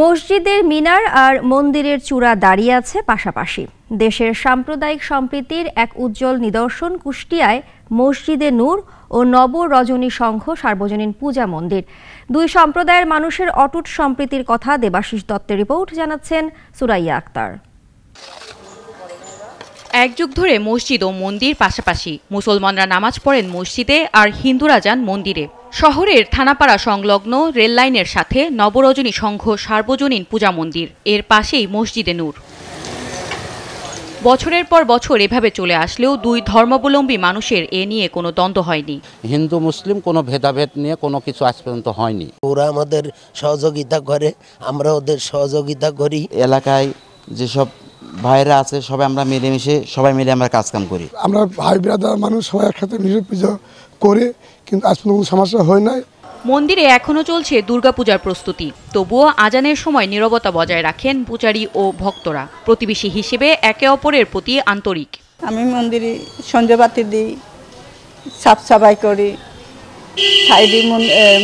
মসজিদের মিনার আর মন্দিরের চূড়া দাঁড়িয়ে আছে পাশাপাশি দেশের সাম্প্রদায়িক সম্প্রীতির এক উজ্জ্বল নিদর্শন কুষ্টিয়ায় মসজিদে নূর ও নব রজনী সংঘ সার্বজনীন পূজা মন্দির দুই সম্প্রদায়ের মানুষের অটুট সম্প্রীতির কথা দেবাশিস দত্তের রিপোর্ট জানাচ্ছেন সুরাইয়া আক্তার এক যুগ ধরে মসজিদ ও মন্দির পাশাপাশি মুসলমানরা নামাজ পড়েন মসজিদে আর হিন্দুরা যান মন্দিরে শহরের থানাপাড়া সংলগ্ন রেললাইনের সাথে নবরজনী সংঘ সার্বজনীন পূজা মন্দির এর পাশেই মসজিদে নূর বছরের পর বছর এভাবে চলে আসলেও দুই ধর্মাবলম্বী মানুষের এ নিয়ে কোনো দ্বন্দ্ব হয়নি হিন্দু মুসলিম কোনো ভেদাভেদ নিয়ে কোনো কিছু আজ পর্যন্ত হয়নি ওরা আমাদের সহযোগিতা করে আমরা ওদের সহযোগিতা করি এলাকায় যেসব ভাইরা আছে সবাই আমরা মিলেমিশে সবাই মিলে আমরা কাজকাম করি আমরা ভাই ব্রাদার মানুষ সবাই একসাথে মিলে পুজো করে কিন্তু আজ পর্যন্ত কোনো সমস্যা হয় নাই মন্দিরে এখনও চলছে দুর্গাপূজার প্রস্তুতি তবুও আজানের সময় নিরবতা বজায় রাখেন পূজারী ও ভক্তরা প্রতিবেশী হিসেবে একে অপরের প্রতি আন্তরিক আমি মন্দিরে সঞ্জবাতি দিই সাফ সাফাই করি সাইডে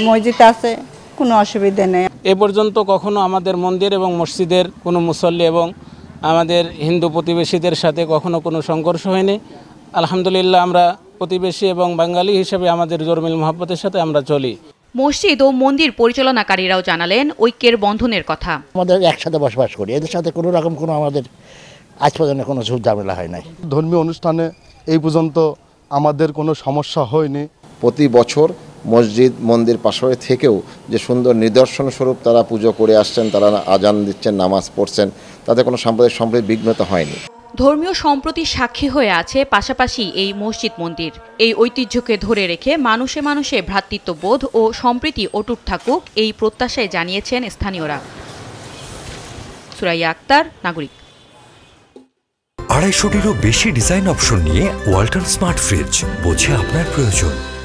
মসজিদ আছে কোনো অসুবিধা নেই এ পর্যন্ত কখনো আমাদের মন্দির এবং মসজিদের কোনো মুসল্লি এবং আমাদের হিন্দু প্রতিবেশীদের সাথে কখনো কোনো সংঘর্ষ হয়নি আলহামদুলিল্লাহ আমরা প্রতিবেশী এবং বাঙালি হিসেবে আমাদের জরমিল মহাব্বতের সাথে আমরা চলি মসজিদ ও মন্দির পরিচালনাকারীরাও জানালেন ঐক্যের বন্ধনের কথা আমাদের একসাথে বসবাস করি এদের সাথে কোনো রকম কোনো আমাদের আজ পর্যন্ত কোনো ঝামেলা হয় নাই ধর্মীয় অনুষ্ঠানে এই পর্যন্ত আমাদের কোনো সমস্যা হয়নি প্রতি বছর মসজিদ মন্দির পাশে থেকেও যে সুন্দর নিদর্শন স্বরূপ তারা পুজো করে আসছেন তারা আজান দিচ্ছেন নামাজ পড়ছেন তাতে কোনো সাম্প্রদায়িক সম্প্রদায় বিঘ্নতা হয়নি ধর্মীয় সম্প্রতির সাক্ষী হয়ে আছে পাশাপাশি এই মসজিদ মন্দির এই ঐতিহ্যকে ধরে রেখে মানুষে মানুষে ভ্রাতৃত্ববোধ ও সম্প্রীতি অটুট থাকুক এই প্রত্যাশায় জানিয়েছেন স্থানীয়রা সুরাইয়া আক্তার নাগরিক আড়াইশোটিরও বেশি ডিজাইন অপশন নিয়ে ওয়াল্টন স্মার্ট ফ্রিজ বোঝে আপনার প্রয়োজন